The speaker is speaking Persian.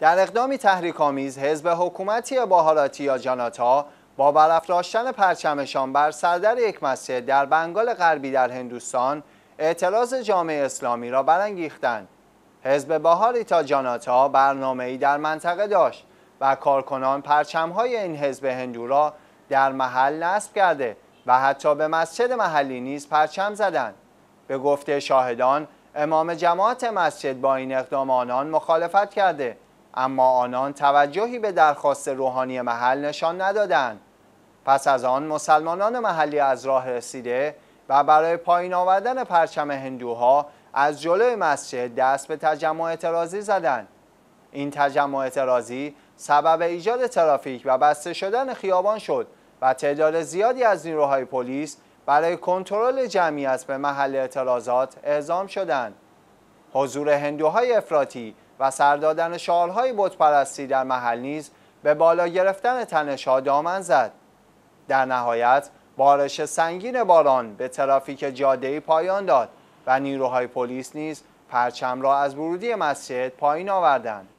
در اقدامی تحریک‌آمیز حزب حکومتی باهاراتی یا جاناتا با برافراشتن پرچمشان بر سردر یک مسجد در بنگال غربی در هندوستان اعتراض جامعه اسلامی را برانگیختند. حزب تا جاناتا برنامه‌ای در منطقه داشت و کارکنان پرچمهای این حزب هندو را در محل نصب کرده و حتی به مسجد محلی نیز پرچم زدند. به گفته شاهدان امام جماعت مسجد با این اقدام آنان مخالفت کرده اما آنان توجهی به درخواست روحانی محل نشان ندادند پس از آن مسلمانان محلی از راه رسیده و برای پایین آوردن پرچم هندوها از جلوی مسجد دست به تجمع اعتراضی زدند این تجمع اعتراضی سبب ایجاد ترافیک و بسته شدن خیابان شد و تعداد زیادی از نیروهای پلیس برای کنترل جمعیت به محل اعتراضات اعزام شدند حضور هندوهای افراطی و سر دادن شالهای بتپرستی در محل نیز به بالا گرفتن تنشها دامن زد در نهایت بارش سنگین باران به ترافیک جاده‌ای پایان داد و نیروهای پلیس نیز پرچم را از ورودی مسجد پایین آوردند